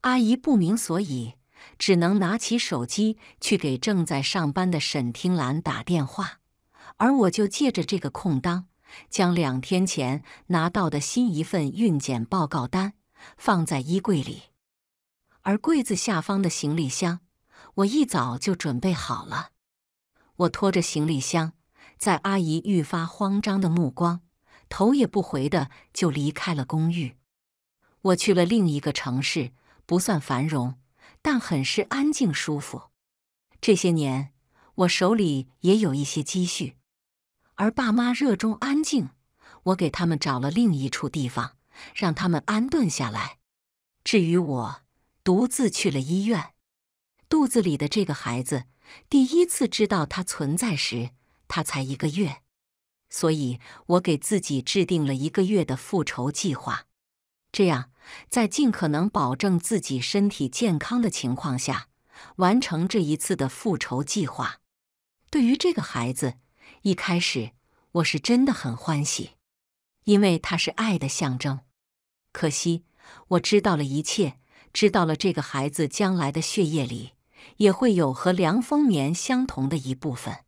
[SPEAKER 1] 阿姨不明所以。只能拿起手机去给正在上班的沈听兰打电话，而我就借着这个空当，将两天前拿到的新一份孕检报告单放在衣柜里，而柜子下方的行李箱，我一早就准备好了。我拖着行李箱，在阿姨愈发慌张的目光，头也不回的就离开了公寓。我去了另一个城市，不算繁荣。但很是安静舒服。这些年，我手里也有一些积蓄，而爸妈热衷安静，我给他们找了另一处地方，让他们安顿下来。至于我，独自去了医院。肚子里的这个孩子，第一次知道他存在时，他才一个月，所以我给自己制定了一个月的复仇计划，这样。在尽可能保证自己身体健康的情况下，完成这一次的复仇计划。对于这个孩子，一开始我是真的很欢喜，因为他是爱的象征。可惜，我知道了一切，知道了这个孩子将来的血液里也会有和梁丰年相同的一部分。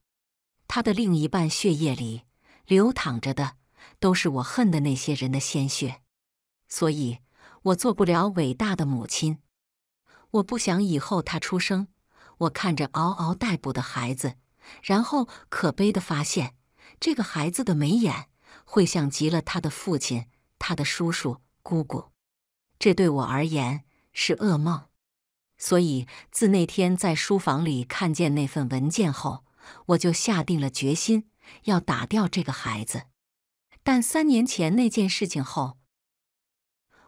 [SPEAKER 1] 他的另一半血液里流淌着的都是我恨的那些人的鲜血，所以。我做不了伟大的母亲，我不想以后他出生，我看着嗷嗷待哺的孩子，然后可悲的发现这个孩子的眉眼会像极了他的父亲、他的叔叔、姑姑，这对我而言是噩梦。所以自那天在书房里看见那份文件后，我就下定了决心要打掉这个孩子。但三年前那件事情后。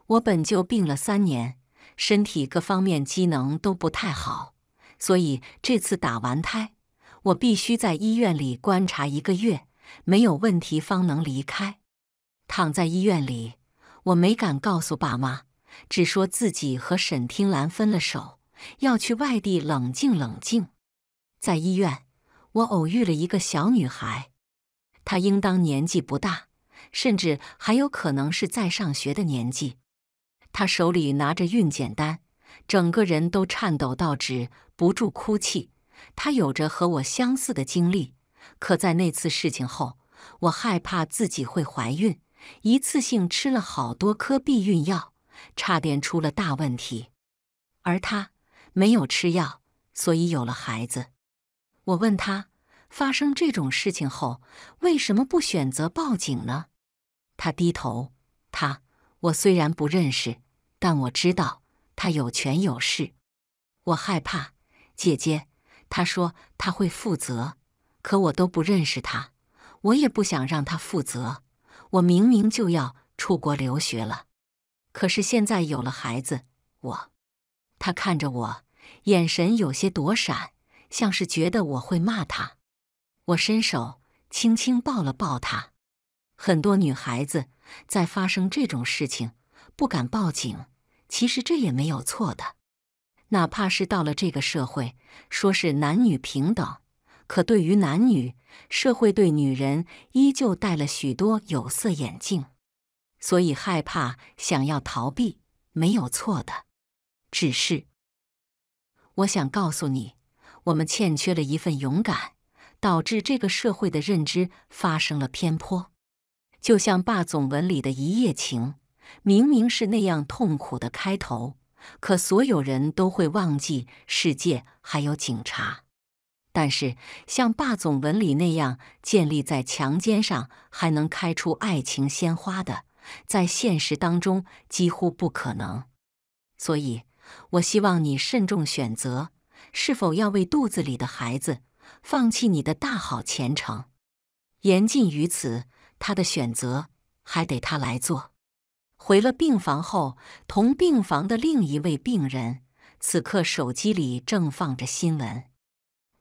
[SPEAKER 1] 我本就病了三年，身体各方面机能都不太好，所以这次打完胎，我必须在医院里观察一个月，没有问题方能离开。躺在医院里，我没敢告诉爸妈，只说自己和沈听兰分了手，要去外地冷静冷静。在医院，我偶遇了一个小女孩，她应当年纪不大，甚至还有可能是在上学的年纪。他手里拿着孕检单，整个人都颤抖到止不住哭泣。他有着和我相似的经历，可在那次事情后，我害怕自己会怀孕，一次性吃了好多颗避孕药，差点出了大问题。而他没有吃药，所以有了孩子。我问他，发生这种事情后为什么不选择报警呢？他低头，他我虽然不认识。但我知道他有权有势，我害怕。姐姐，他说他会负责，可我都不认识他，我也不想让他负责。我明明就要出国留学了，可是现在有了孩子，我……他看着我，眼神有些躲闪，像是觉得我会骂他。我伸手轻轻抱了抱他。很多女孩子在发生这种事情。不敢报警，其实这也没有错的。哪怕是到了这个社会，说是男女平等，可对于男女，社会对女人依旧戴了许多有色眼镜，所以害怕，想要逃避，没有错的。只是，我想告诉你，我们欠缺了一份勇敢，导致这个社会的认知发生了偏颇。就像霸总文里的一夜情。明明是那样痛苦的开头，可所有人都会忘记世界还有警察。但是像霸总文里那样建立在强奸上还能开出爱情鲜花的，在现实当中几乎不可能。所以，我希望你慎重选择，是否要为肚子里的孩子放弃你的大好前程。言尽于此，他的选择还得他来做。回了病房后，同病房的另一位病人此刻手机里正放着新闻。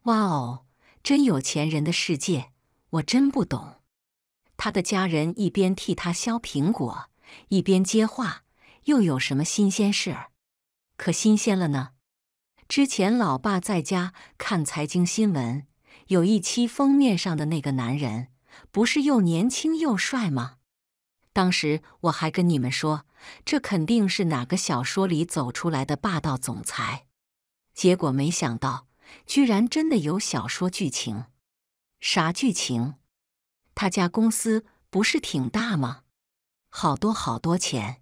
[SPEAKER 1] 哇哦，真有钱人的世界，我真不懂。他的家人一边替他削苹果，一边接话：“又有什么新鲜事儿？可新鲜了呢！之前老爸在家看财经新闻，有一期封面上的那个男人，不是又年轻又帅吗？”当时我还跟你们说，这肯定是哪个小说里走出来的霸道总裁。结果没想到，居然真的有小说剧情。啥剧情？他家公司不是挺大吗？好多好多钱。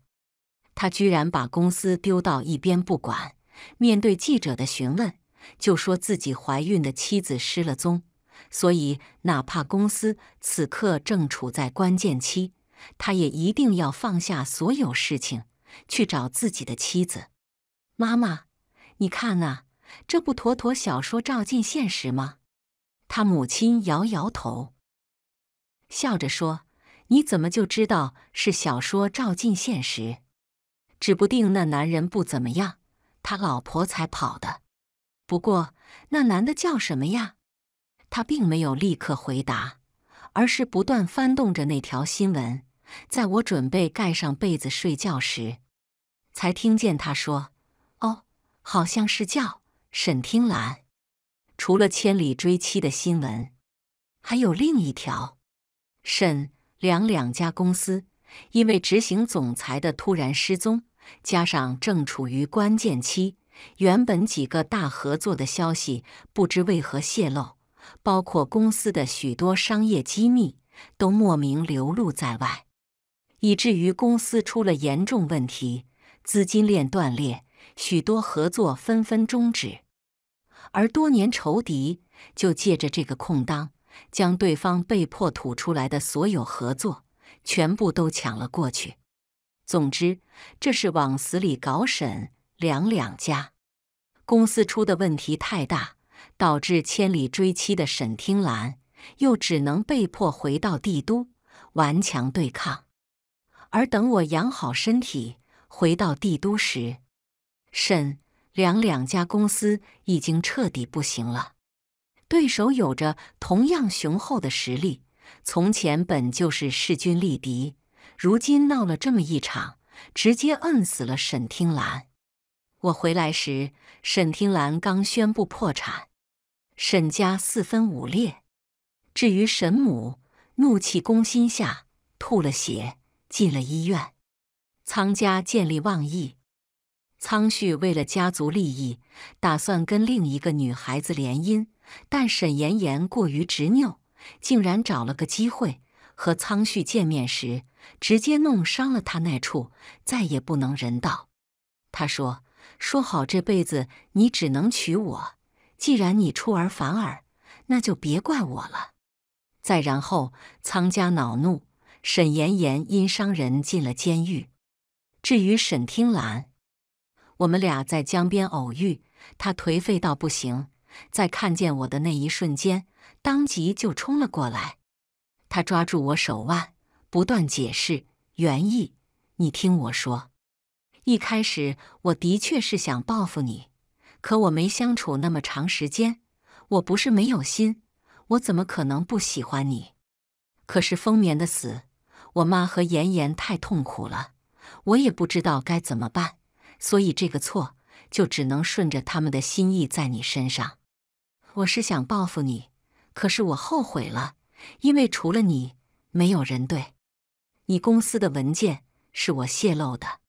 [SPEAKER 1] 他居然把公司丢到一边不管。面对记者的询问，就说自己怀孕的妻子失了踪，所以哪怕公司此刻正处在关键期。他也一定要放下所有事情，去找自己的妻子。妈妈，你看啊，这不妥妥小说照进现实吗？他母亲摇摇头，笑着说：“你怎么就知道是小说照进现实？指不定那男人不怎么样，他老婆才跑的。不过那男的叫什么呀？”他并没有立刻回答，而是不断翻动着那条新闻。在我准备盖上被子睡觉时，才听见他说：“哦，好像是叫沈听兰。”除了千里追妻的新闻，还有另一条：沈梁两家公司因为执行总裁的突然失踪，加上正处于关键期，原本几个大合作的消息不知为何泄露，包括公司的许多商业机密都莫名流露在外。以至于公司出了严重问题，资金链断裂，许多合作纷纷终止。而多年仇敌就借着这个空当，将对方被迫吐出来的所有合作全部都抢了过去。总之，这是往死里搞沈两两家公司出的问题太大，导致千里追妻的沈听澜又只能被迫回到帝都，顽强对抗。而等我养好身体回到帝都时，沈梁两家公司已经彻底不行了。对手有着同样雄厚的实力，从前本就是势均力敌，如今闹了这么一场，直接摁死了沈听兰。我回来时，沈听兰刚宣布破产，沈家四分五裂。至于沈母，怒气攻心下吐了血。进了医院，仓家见利忘义。仓旭为了家族利益，打算跟另一个女孩子联姻，但沈妍妍过于执拗，竟然找了个机会和仓旭见面时，直接弄伤了他那处，再也不能人道。他说：“说好这辈子你只能娶我，既然你出尔反尔，那就别怪我了。”再然后，仓家恼怒。沈妍妍因伤人进了监狱。至于沈听兰，我们俩在江边偶遇，他颓废到不行，在看见我的那一瞬间，当即就冲了过来。他抓住我手腕，不断解释：“袁毅，你听我说，一开始我的确是想报复你，可我没相处那么长时间，我不是没有心，我怎么可能不喜欢你？可是风眠的死……”我妈和妍妍太痛苦了，我也不知道该怎么办，所以这个错就只能顺着他们的心意在你身上。我是想报复你，可是我后悔了，因为除了你，没有人对。你公司的文件是我泄露的，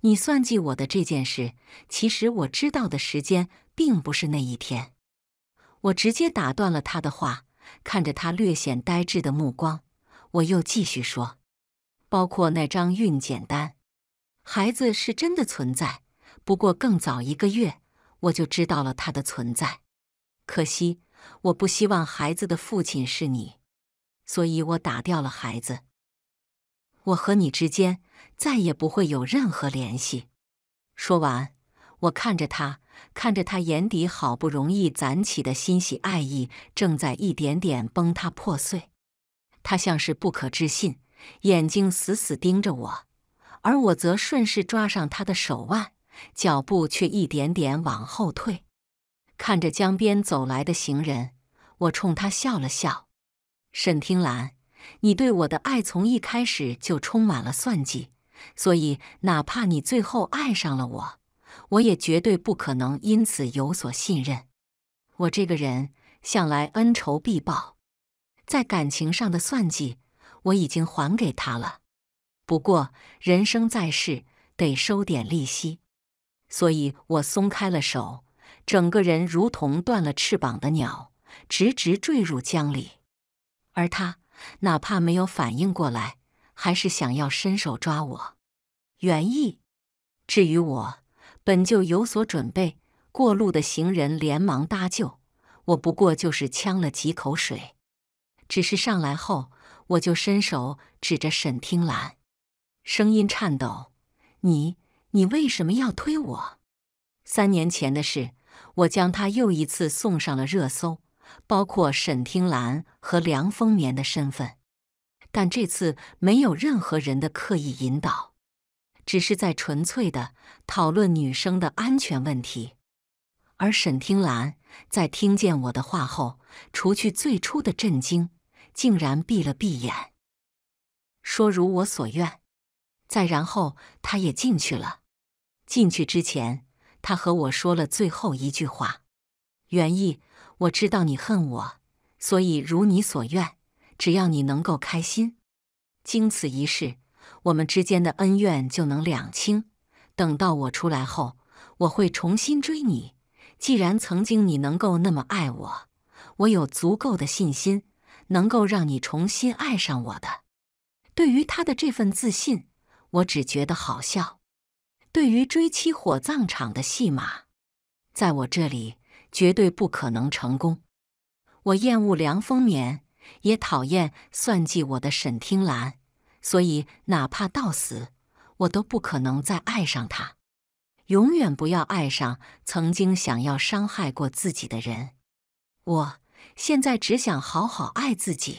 [SPEAKER 1] 你算计我的这件事，其实我知道的时间并不是那一天。我直接打断了他的话，看着他略显呆滞的目光。我又继续说：“包括那张孕检单，孩子是真的存在。不过更早一个月，我就知道了他的存在。可惜，我不希望孩子的父亲是你，所以我打掉了孩子。我和你之间再也不会有任何联系。”说完，我看着他，看着他眼底好不容易攒起的欣喜爱意，正在一点点崩塌破碎。他像是不可置信，眼睛死死盯着我，而我则顺势抓上他的手腕，脚步却一点点往后退，看着江边走来的行人，我冲他笑了笑：“沈听澜，你对我的爱从一开始就充满了算计，所以哪怕你最后爱上了我，我也绝对不可能因此有所信任。我这个人向来恩仇必报。”在感情上的算计，我已经还给他了。不过人生在世，得收点利息，所以我松开了手，整个人如同断了翅膀的鸟，直直坠入江里。而他哪怕没有反应过来，还是想要伸手抓我。原意，至于我，本就有所准备。过路的行人连忙搭救我，不过就是呛了几口水。只是上来后，我就伸手指着沈听兰，声音颤抖：“你，你为什么要推我？”三年前的事，我将他又一次送上了热搜，包括沈听兰和梁丰年的身份。但这次没有任何人的刻意引导，只是在纯粹的讨论女生的安全问题。而沈听兰在听见我的话后，除去最初的震惊。竟然闭了闭眼，说：“如我所愿。”再然后，他也进去了。进去之前，他和我说了最后一句话：“原意：“我知道你恨我，所以如你所愿。只要你能够开心，经此一事，我们之间的恩怨就能两清。等到我出来后，我会重新追你。既然曾经你能够那么爱我，我有足够的信心。”能够让你重新爱上我的？对于他的这份自信，我只觉得好笑。对于追妻火葬场的戏码，在我这里绝对不可能成功。我厌恶梁风眠，也讨厌算计我的沈听兰，所以哪怕到死，我都不可能再爱上他。永远不要爱上曾经想要伤害过自己的人。我。现在只想好好爱自己。